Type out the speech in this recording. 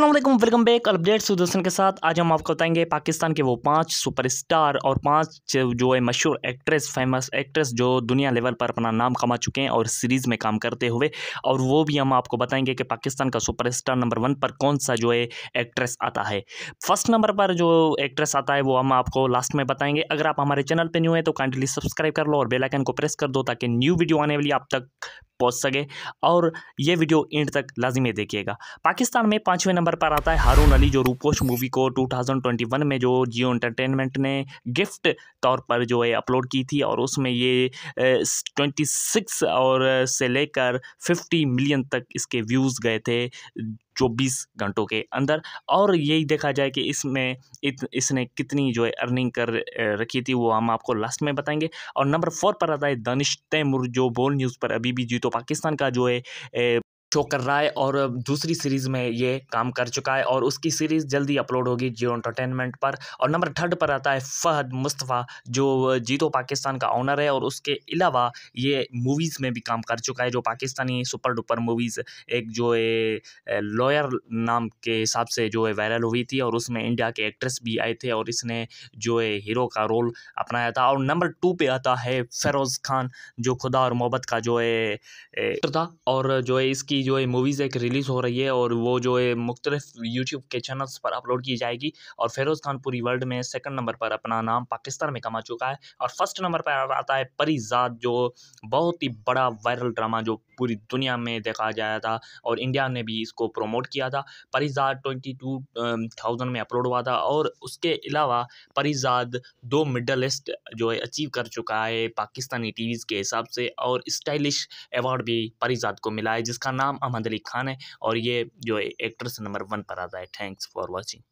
Aslam welcome back update Sudarshan के साथ आज हम आपको बताएंगे पाकिस्तान के वो पांच सुपरस्टार और पांच जो है मशहूर एक्ट्रेस फेमस एक्ट्रेस जो दुनिया लेवल पर अपना नाम कमा चुके हैं और सीरीज़ में काम करते हुए और वो भी हम आपको बताएंगे कि पाकिस्तान का सुपरस्टार नंबर वन पर कौन सा जो है एक्ट्रेस आता है फर्स्ट नंबर पर जो एक्ट्रेस आता है वो हम आपको लास्ट में बताएंगे अगर आप हमारे चैनल पर न्यू हैं तो काइंडली सब्सक्राइब कर लो और बेलाइकन को प्रेस कर दो ताकि न्यू वीडियो आने वाली आप तक पहुंच सके और ये वीडियो एंड तक लाजमी देखिएगा पाकिस्तान में पाँचवें नंबर पर आता है हारून अली जो रूपोश मूवी को 2021 में जो जियो इंटरटेनमेंट ने गिफ्ट तौर पर जो है अपलोड की थी और उसमें ये 26 और से लेकर 50 मिलियन तक इसके व्यूज़ गए थे चौबीस घंटों के अंदर और यही देखा जाए कि इसमें इत, इसने कितनी जो है अर्निंग कर रखी थी वो हम आपको लास्ट में बताएंगे और नंबर फोर पर आता है दानिश तैमूर जो बोल न्यूज़ पर अभी भी जीतो पाकिस्तान का जो है शो कर रहा है और दूसरी सीरीज़ में ये काम कर चुका है और उसकी सीरीज़ जल्दी अपलोड होगी जियो एंटरटेनमेंट पर और नंबर थर्ड पर आता है फहद मुस्तफ़ा जो जीतो पाकिस्तान का ऑनर है और उसके अलावा ये मूवीज़ में भी काम कर चुका है जो पाकिस्तानी सुपर डुपर मूवीज़ एक जो है लॉयर नाम के हिसाब से जो है वायरल हुई थी और उसमें इंडिया के एक्ट्रेस भी आए थे और इसने जो है हीरो का रोल अपनाया था और नंबर टू पे आता है फ़ेरोज़ खान जो खुदा और मोहब्बत का जो है था और जो है इसकी की जो है मूवीज़ एक रिलीज़ हो रही है और वो जो है मुख्तलिफ यूट्यूब के चैनल्स पर अपलोड की जाएगी और फेरोज खान पूरी वर्ल्ड में सेकंड नंबर पर अपना नाम पाकिस्तान में कमा चुका है और फर्स्ट नंबर पर आता है परीजाद जो बहुत ही बड़ा वायरल ड्रामा जो पूरी दुनिया में देखा जाया था और इंडिया ने भी इसको प्रमोट किया था परीजाद ट्वेंटी टू थाउजेंड में अपलोड हुआ था और उसके अलावा परिजात दो मिडलिस्ट जो है अचीव कर चुका है पाकिस्तानी टीवीज़ के हिसाब से और स्टाइलिश अवार्ड भी परिजात को मिला है जिसका नाम नाम अहमद अली खान है और ये जो एक्ट्रेस नंबर वन पर आता है थैंक्स फॉर वॉचिंग